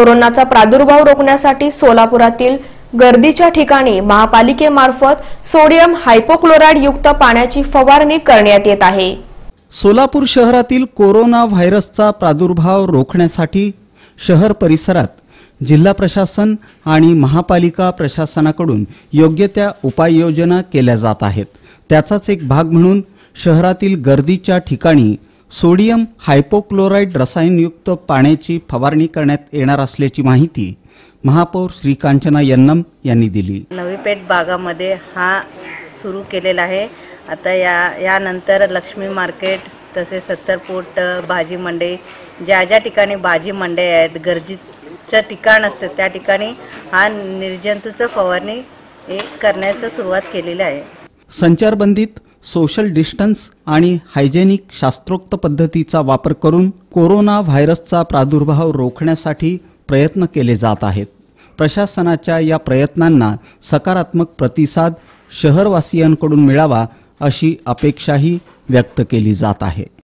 कोरोनाचा प्रादुर्भाव रोखण्यासाठी सोलापुरातील गर्दीच्या ठिकाणी महापालिकेमार्फत सोडियम हायपोक्लोराईड युक्त पाण्याची फवारणी करण्यात येत आहे सोलापूर शहरातील कोरोना व्हायरसचा प्रादुर्भाव रोखण्यासाठी शहर परिसरात जिल्हा प्रशासन आणि महापालिका प्रशासनाकडून योग्य त्या उपाययोजना केल्या जात आहेत त्याचाच एक भाग म्हणून शहरातील गर्दीच्या ठिकाणी सोडियम हायपोक्लोराईड रसायनयुक्त पाण्याची फवारणी करण्यात येणार असल्याची माहिती महापौर श्रीकांचना यन्नम यांनी दिली नवीपेठ भागामध्ये हा सुरू केलेला आहे आता या यानंतर लक्ष्मी मार्केट तसेच सत्तरपूट भाजी मंडई ज्या ज्या ठिकाणी भाजी मंडई आहेत गरजेचं ठिकाण असतं त्या ठिकाणी हा निर्जंतूचं फवारणी करण्याचं सुरुवात केलेली आहे संचारबंदीत सोशल डिस्टन्स आणि हायजेनिक शास्त्रोक्त पद्धतीचा वापर करून कोरोना व्हायरसचा प्रादुर्भाव रोखण्यासाठी प्रयत्न केले जात आहेत प्रशासनाच्या या प्रयत्नांना सकारात्मक प्रतिसाद शहरवासियांकडून मिळावा अशी अपेक्षाही व्यक्त केली जात आहे